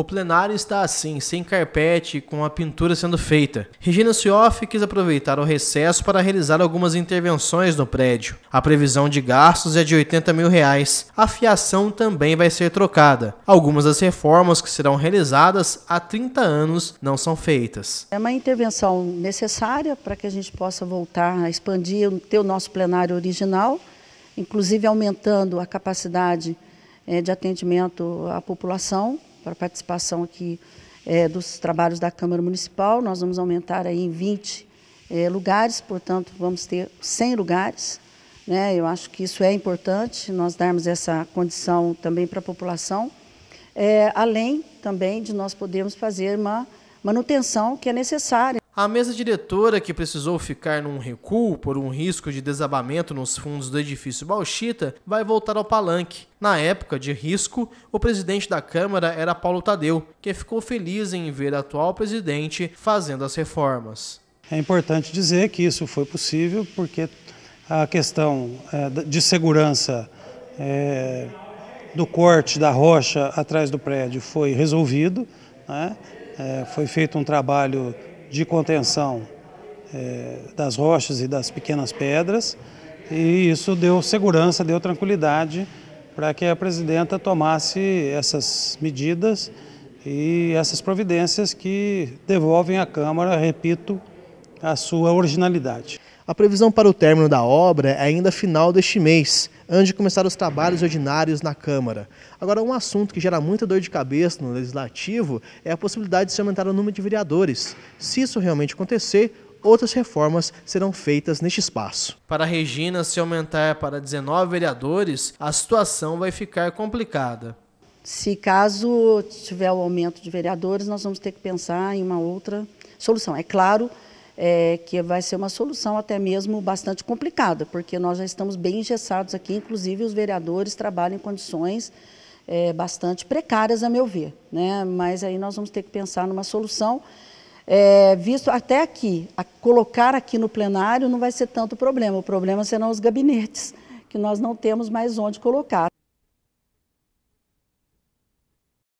O plenário está assim, sem carpete, com a pintura sendo feita. Regina Cioff quis aproveitar o recesso para realizar algumas intervenções no prédio. A previsão de gastos é de 80 mil reais. A fiação também vai ser trocada. Algumas das reformas que serão realizadas há 30 anos não são feitas. É uma intervenção necessária para que a gente possa voltar a expandir, ter o nosso plenário original, inclusive aumentando a capacidade eh, de atendimento à população para a participação aqui é, dos trabalhos da Câmara Municipal. Nós vamos aumentar aí em 20 é, lugares, portanto, vamos ter 100 lugares. Né? Eu acho que isso é importante, nós darmos essa condição também para a população, é, além também de nós podermos fazer uma manutenção que é necessária. A mesa diretora, que precisou ficar num recuo por um risco de desabamento nos fundos do edifício Bauxita, vai voltar ao palanque. Na época de risco, o presidente da Câmara era Paulo Tadeu, que ficou feliz em ver a atual presidente fazendo as reformas. É importante dizer que isso foi possível porque a questão é, de segurança é, do corte da rocha atrás do prédio foi resolvido, né? É, foi feito um trabalho de contenção é, das rochas e das pequenas pedras e isso deu segurança, deu tranquilidade para que a presidenta tomasse essas medidas e essas providências que devolvem à Câmara, repito, a sua originalidade. A previsão para o término da obra é ainda final deste mês, antes de começar os trabalhos ordinários na Câmara. Agora, um assunto que gera muita dor de cabeça no Legislativo é a possibilidade de se aumentar o número de vereadores. Se isso realmente acontecer, outras reformas serão feitas neste espaço. Para Regina, se aumentar para 19 vereadores, a situação vai ficar complicada. Se caso tiver o aumento de vereadores, nós vamos ter que pensar em uma outra solução. É claro é, que vai ser uma solução até mesmo bastante complicada, porque nós já estamos bem engessados aqui, inclusive os vereadores trabalham em condições é, bastante precárias, a meu ver. Né? Mas aí nós vamos ter que pensar numa solução, é, visto até aqui, colocar aqui no plenário não vai ser tanto problema, o problema serão os gabinetes, que nós não temos mais onde colocar.